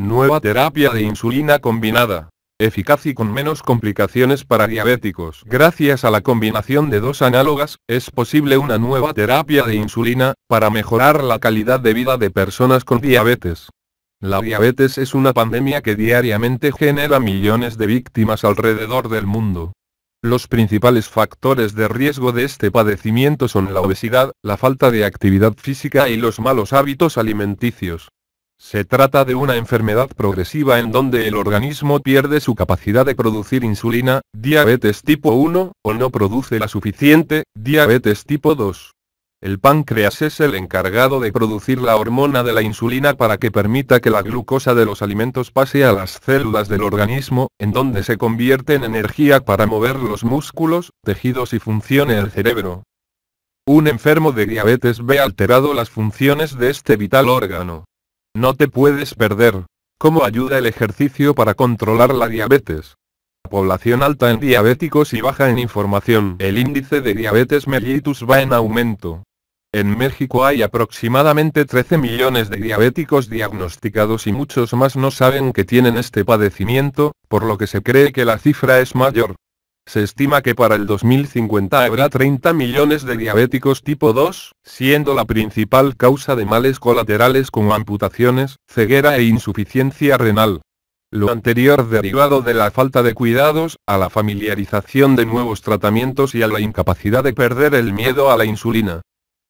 Nueva terapia de insulina combinada. Eficaz y con menos complicaciones para diabéticos. Gracias a la combinación de dos análogas, es posible una nueva terapia de insulina, para mejorar la calidad de vida de personas con diabetes. La diabetes es una pandemia que diariamente genera millones de víctimas alrededor del mundo. Los principales factores de riesgo de este padecimiento son la obesidad, la falta de actividad física y los malos hábitos alimenticios. Se trata de una enfermedad progresiva en donde el organismo pierde su capacidad de producir insulina, diabetes tipo 1, o no produce la suficiente, diabetes tipo 2. El páncreas es el encargado de producir la hormona de la insulina para que permita que la glucosa de los alimentos pase a las células del organismo, en donde se convierte en energía para mover los músculos, tejidos y funcione el cerebro. Un enfermo de diabetes ve alterado las funciones de este vital órgano. No te puedes perder. ¿Cómo ayuda el ejercicio para controlar la diabetes? población alta en diabéticos y baja en información. El índice de diabetes mellitus va en aumento. En México hay aproximadamente 13 millones de diabéticos diagnosticados y muchos más no saben que tienen este padecimiento, por lo que se cree que la cifra es mayor. Se estima que para el 2050 habrá 30 millones de diabéticos tipo 2, siendo la principal causa de males colaterales como amputaciones, ceguera e insuficiencia renal. Lo anterior derivado de la falta de cuidados, a la familiarización de nuevos tratamientos y a la incapacidad de perder el miedo a la insulina.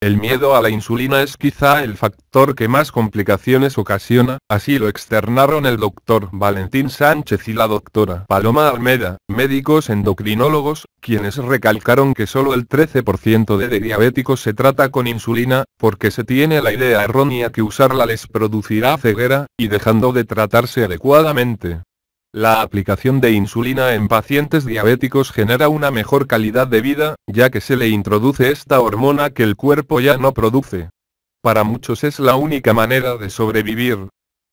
El miedo a la insulina es quizá el factor que más complicaciones ocasiona, así lo externaron el doctor Valentín Sánchez y la doctora Paloma Almeda, médicos endocrinólogos, quienes recalcaron que solo el 13% de diabéticos se trata con insulina, porque se tiene la idea errónea que usarla les producirá ceguera, y dejando de tratarse adecuadamente, la aplicación de insulina en pacientes diabéticos genera una mejor calidad de vida, ya que se le introduce esta hormona que el cuerpo ya no produce. Para muchos es la única manera de sobrevivir.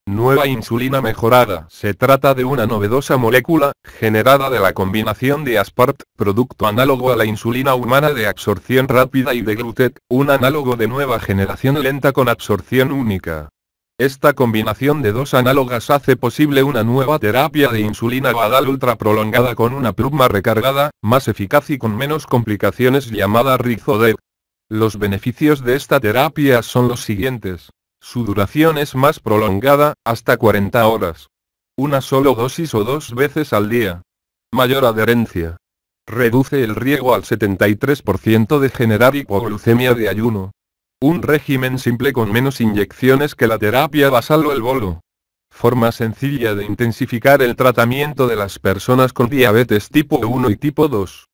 Nueva insulina mejorada. Se trata de una novedosa molécula, generada de la combinación de aspart, producto análogo a la insulina humana de absorción rápida y de glutet, un análogo de nueva generación lenta con absorción única. Esta combinación de dos análogas hace posible una nueva terapia de insulina badal ultra prolongada con una pluma recargada, más eficaz y con menos complicaciones llamada Rizodec. Los beneficios de esta terapia son los siguientes. Su duración es más prolongada, hasta 40 horas. Una solo dosis o dos veces al día. Mayor adherencia. Reduce el riego al 73% de generar hipoglucemia de ayuno. Un régimen simple con menos inyecciones que la terapia basal o el bolo. Forma sencilla de intensificar el tratamiento de las personas con diabetes tipo 1 y tipo 2.